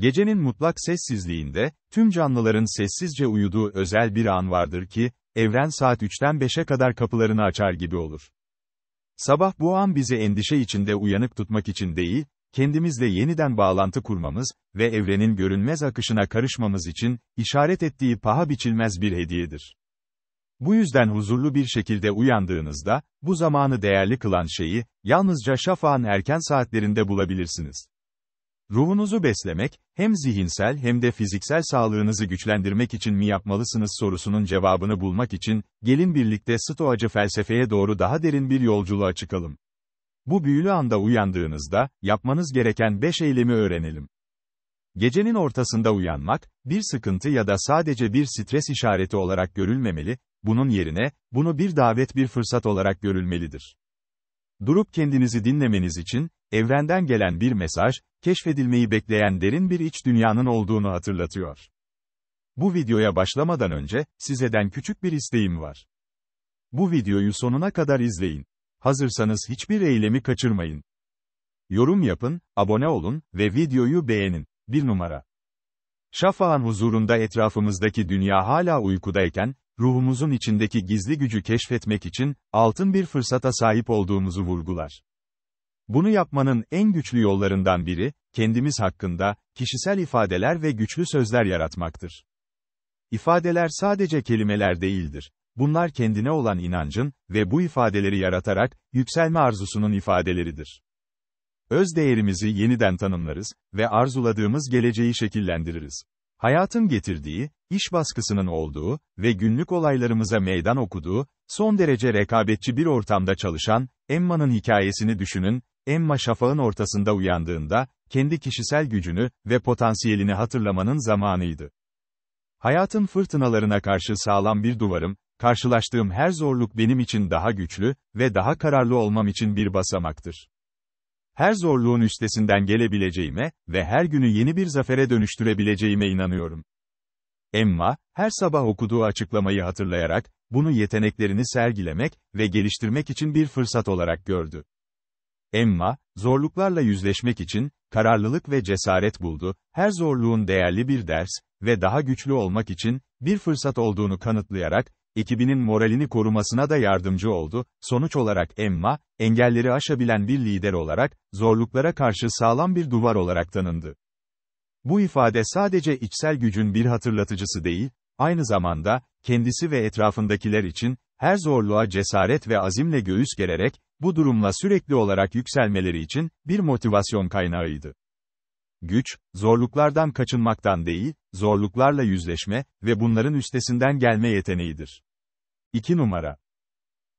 Gecenin mutlak sessizliğinde, tüm canlıların sessizce uyuduğu özel bir an vardır ki, evren saat 3'ten 5'e kadar kapılarını açar gibi olur. Sabah bu an bizi endişe içinde uyanık tutmak için değil, kendimizle yeniden bağlantı kurmamız ve evrenin görünmez akışına karışmamız için, işaret ettiği paha biçilmez bir hediyedir. Bu yüzden huzurlu bir şekilde uyandığınızda, bu zamanı değerli kılan şeyi, yalnızca şafağın erken saatlerinde bulabilirsiniz. Ruhunuzu beslemek, hem zihinsel hem de fiziksel sağlığınızı güçlendirmek için mi yapmalısınız sorusunun cevabını bulmak için, gelin birlikte stoacı felsefeye doğru daha derin bir yolculuğa çıkalım. Bu büyülü anda uyandığınızda, yapmanız gereken 5 eylemi öğrenelim. Gecenin ortasında uyanmak, bir sıkıntı ya da sadece bir stres işareti olarak görülmemeli, bunun yerine, bunu bir davet bir fırsat olarak görülmelidir. Durup kendinizi dinlemeniz için, evrenden gelen bir mesaj, keşfedilmeyi bekleyen derin bir iç dünyanın olduğunu hatırlatıyor. Bu videoya başlamadan önce, sizeden küçük bir isteğim var. Bu videoyu sonuna kadar izleyin. Hazırsanız hiçbir eylemi kaçırmayın. Yorum yapın, abone olun ve videoyu beğenin. Bir numara. Şafağın huzurunda etrafımızdaki dünya hala uykudayken, ruhumuzun içindeki gizli gücü keşfetmek için, altın bir fırsata sahip olduğumuzu vurgular. Bunu yapmanın en güçlü yollarından biri, kendimiz hakkında, kişisel ifadeler ve güçlü sözler yaratmaktır. İfadeler sadece kelimeler değildir. Bunlar kendine olan inancın ve bu ifadeleri yaratarak, yükselme arzusunun ifadeleridir. Öz değerimizi yeniden tanımlarız ve arzuladığımız geleceği şekillendiririz. Hayatın getirdiği, iş baskısının olduğu ve günlük olaylarımıza meydan okuduğu, son derece rekabetçi bir ortamda çalışan, Emma'nın hikayesini düşünün Emma şafağın ortasında uyandığında, kendi kişisel gücünü ve potansiyelini hatırlamanın zamanıydı. Hayatın fırtınalarına karşı sağlam bir duvarım, karşılaştığım her zorluk benim için daha güçlü ve daha kararlı olmam için bir basamaktır. Her zorluğun üstesinden gelebileceğime ve her günü yeni bir zafere dönüştürebileceğime inanıyorum. Emma, her sabah okuduğu açıklamayı hatırlayarak, bunu yeteneklerini sergilemek ve geliştirmek için bir fırsat olarak gördü. Emma, zorluklarla yüzleşmek için, kararlılık ve cesaret buldu, her zorluğun değerli bir ders ve daha güçlü olmak için, bir fırsat olduğunu kanıtlayarak, ekibinin moralini korumasına da yardımcı oldu, sonuç olarak Emma, engelleri aşabilen bir lider olarak, zorluklara karşı sağlam bir duvar olarak tanındı. Bu ifade sadece içsel gücün bir hatırlatıcısı değil, aynı zamanda, kendisi ve etrafındakiler için, her zorluğa cesaret ve azimle göğüs gererek, bu durumla sürekli olarak yükselmeleri için, bir motivasyon kaynağıydı. Güç, zorluklardan kaçınmaktan değil, zorluklarla yüzleşme ve bunların üstesinden gelme yeteneğidir. 2 numara.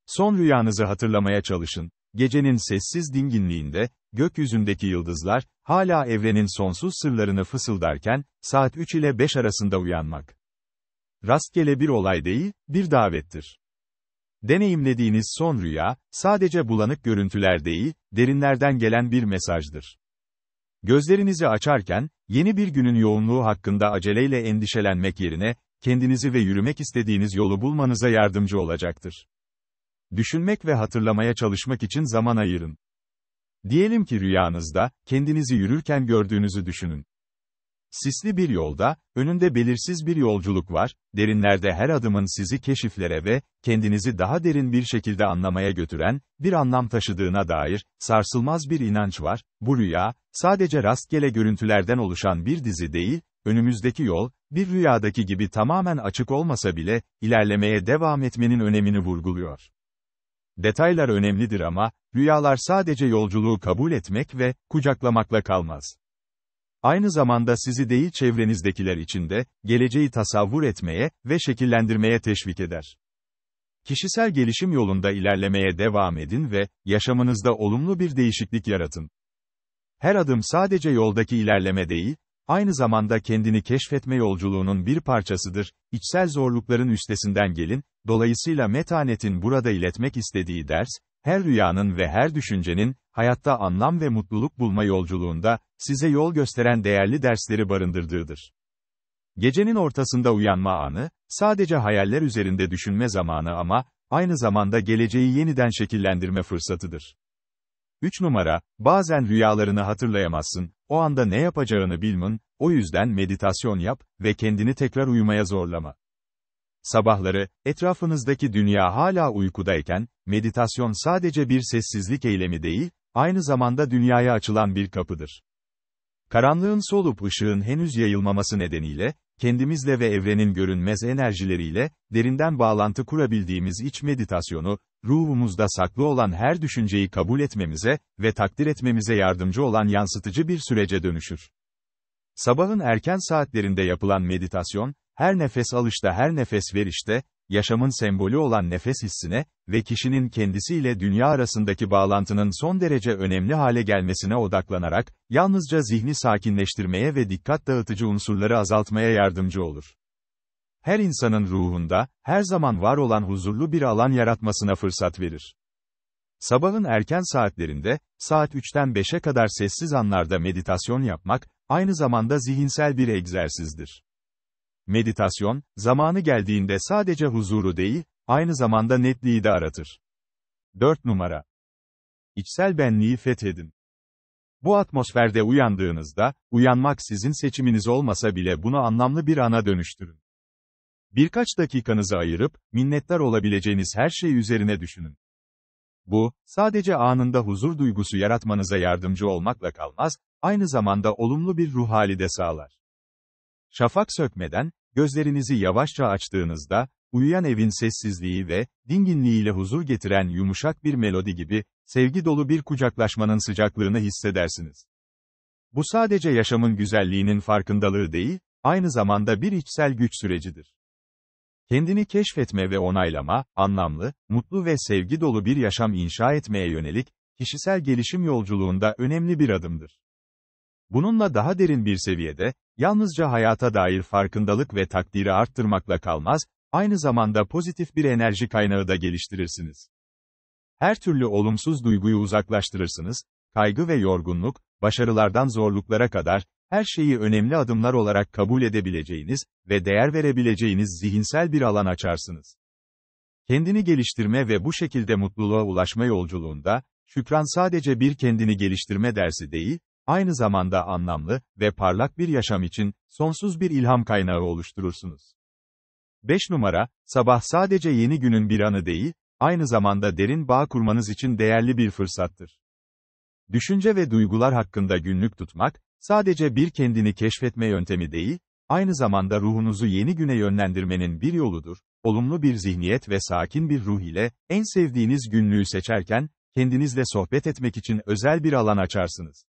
Son rüyanızı hatırlamaya çalışın. Gecenin sessiz dinginliğinde, gökyüzündeki yıldızlar, hala evrenin sonsuz sırlarını fısıldarken, saat 3 ile 5 arasında uyanmak. Rastgele bir olay değil, bir davettir. Deneyimlediğiniz son rüya, sadece bulanık görüntüler değil, derinlerden gelen bir mesajdır. Gözlerinizi açarken, yeni bir günün yoğunluğu hakkında aceleyle endişelenmek yerine, kendinizi ve yürümek istediğiniz yolu bulmanıza yardımcı olacaktır. Düşünmek ve hatırlamaya çalışmak için zaman ayırın. Diyelim ki rüyanızda, kendinizi yürürken gördüğünüzü düşünün. Sisli bir yolda, önünde belirsiz bir yolculuk var, derinlerde her adımın sizi keşiflere ve, kendinizi daha derin bir şekilde anlamaya götüren, bir anlam taşıdığına dair, sarsılmaz bir inanç var, bu rüya, sadece rastgele görüntülerden oluşan bir dizi değil, önümüzdeki yol, bir rüyadaki gibi tamamen açık olmasa bile, ilerlemeye devam etmenin önemini vurguluyor. Detaylar önemlidir ama, rüyalar sadece yolculuğu kabul etmek ve, kucaklamakla kalmaz. Aynı zamanda sizi değil çevrenizdekiler için de, geleceği tasavvur etmeye ve şekillendirmeye teşvik eder. Kişisel gelişim yolunda ilerlemeye devam edin ve, yaşamınızda olumlu bir değişiklik yaratın. Her adım sadece yoldaki ilerleme değil, aynı zamanda kendini keşfetme yolculuğunun bir parçasıdır, içsel zorlukların üstesinden gelin, dolayısıyla metanetin burada iletmek istediği ders, her rüyanın ve her düşüncenin, hayatta anlam ve mutluluk bulma yolculuğunda, size yol gösteren değerli dersleri barındırdığıdır. Gecenin ortasında uyanma anı, sadece hayaller üzerinde düşünme zamanı ama, aynı zamanda geleceği yeniden şekillendirme fırsatıdır. 3 numara, bazen rüyalarını hatırlayamazsın, o anda ne yapacağını bilmin, o yüzden meditasyon yap ve kendini tekrar uyumaya zorlama. Sabahları, etrafınızdaki dünya hala uykudayken, meditasyon sadece bir sessizlik eylemi değil, aynı zamanda dünyaya açılan bir kapıdır. Karanlığın solup ışığın henüz yayılmaması nedeniyle, kendimizle ve evrenin görünmez enerjileriyle, derinden bağlantı kurabildiğimiz iç meditasyonu, ruhumuzda saklı olan her düşünceyi kabul etmemize ve takdir etmemize yardımcı olan yansıtıcı bir sürece dönüşür. Sabahın erken saatlerinde yapılan meditasyon, her nefes alışta her nefes verişte, yaşamın sembolü olan nefes hissine ve kişinin kendisiyle dünya arasındaki bağlantının son derece önemli hale gelmesine odaklanarak, yalnızca zihni sakinleştirmeye ve dikkat dağıtıcı unsurları azaltmaya yardımcı olur. Her insanın ruhunda, her zaman var olan huzurlu bir alan yaratmasına fırsat verir. Sabahın erken saatlerinde, saat 3'ten 5'e kadar sessiz anlarda meditasyon yapmak, aynı zamanda zihinsel bir egzersizdir. Meditasyon, zamanı geldiğinde sadece huzuru değil, aynı zamanda netliği de aratır. 4 numara. İçsel benliği fethedin. Bu atmosferde uyandığınızda, uyanmak sizin seçiminiz olmasa bile bunu anlamlı bir ana dönüştürün. Birkaç dakikanızı ayırıp, minnettar olabileceğiniz her şey üzerine düşünün. Bu, sadece anında huzur duygusu yaratmanıza yardımcı olmakla kalmaz, aynı zamanda olumlu bir ruh hali de sağlar. Şafak sökmeden, Gözlerinizi yavaşça açtığınızda, uyuyan evin sessizliği ve, dinginliğiyle huzur getiren yumuşak bir melodi gibi, sevgi dolu bir kucaklaşmanın sıcaklığını hissedersiniz. Bu sadece yaşamın güzelliğinin farkındalığı değil, aynı zamanda bir içsel güç sürecidir. Kendini keşfetme ve onaylama, anlamlı, mutlu ve sevgi dolu bir yaşam inşa etmeye yönelik, kişisel gelişim yolculuğunda önemli bir adımdır. Bununla daha derin bir seviyede, Yalnızca hayata dair farkındalık ve takdiri arttırmakla kalmaz, aynı zamanda pozitif bir enerji kaynağı da geliştirirsiniz. Her türlü olumsuz duyguyu uzaklaştırırsınız, kaygı ve yorgunluk, başarılardan zorluklara kadar, her şeyi önemli adımlar olarak kabul edebileceğiniz ve değer verebileceğiniz zihinsel bir alan açarsınız. Kendini geliştirme ve bu şekilde mutluluğa ulaşma yolculuğunda, şükran sadece bir kendini geliştirme dersi değil, aynı zamanda anlamlı ve parlak bir yaşam için sonsuz bir ilham kaynağı oluşturursunuz. 5 numara, sabah sadece yeni günün bir anı değil, aynı zamanda derin bağ kurmanız için değerli bir fırsattır. Düşünce ve duygular hakkında günlük tutmak, sadece bir kendini keşfetme yöntemi değil, aynı zamanda ruhunuzu yeni güne yönlendirmenin bir yoludur. Olumlu bir zihniyet ve sakin bir ruh ile, en sevdiğiniz günlüğü seçerken, kendinizle sohbet etmek için özel bir alan açarsınız.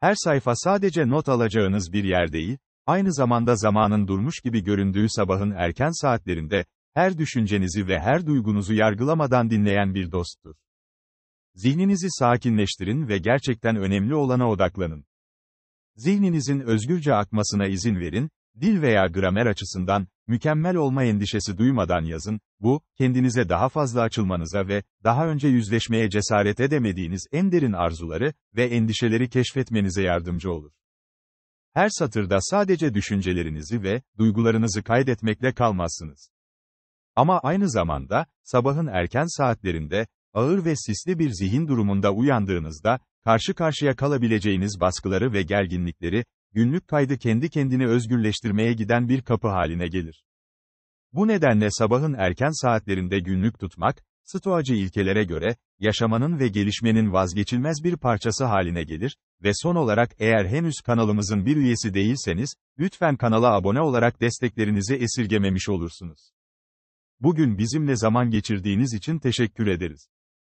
Her sayfa sadece not alacağınız bir yer değil, aynı zamanda zamanın durmuş gibi göründüğü sabahın erken saatlerinde, her düşüncenizi ve her duygunuzu yargılamadan dinleyen bir dosttur. Zihninizi sakinleştirin ve gerçekten önemli olana odaklanın. Zihninizin özgürce akmasına izin verin, dil veya gramer açısından, Mükemmel olma endişesi duymadan yazın, bu, kendinize daha fazla açılmanıza ve, daha önce yüzleşmeye cesaret edemediğiniz en derin arzuları ve endişeleri keşfetmenize yardımcı olur. Her satırda sadece düşüncelerinizi ve duygularınızı kaydetmekle kalmazsınız. Ama aynı zamanda, sabahın erken saatlerinde, ağır ve sisli bir zihin durumunda uyandığınızda, karşı karşıya kalabileceğiniz baskıları ve gerginlikleri, günlük kaydı kendi kendini özgürleştirmeye giden bir kapı haline gelir. Bu nedenle sabahın erken saatlerinde günlük tutmak, Stoacı ilkelere göre, yaşamanın ve gelişmenin vazgeçilmez bir parçası haline gelir ve son olarak eğer henüz kanalımızın bir üyesi değilseniz, lütfen kanala abone olarak desteklerinizi esirgememiş olursunuz. Bugün bizimle zaman geçirdiğiniz için teşekkür ederiz.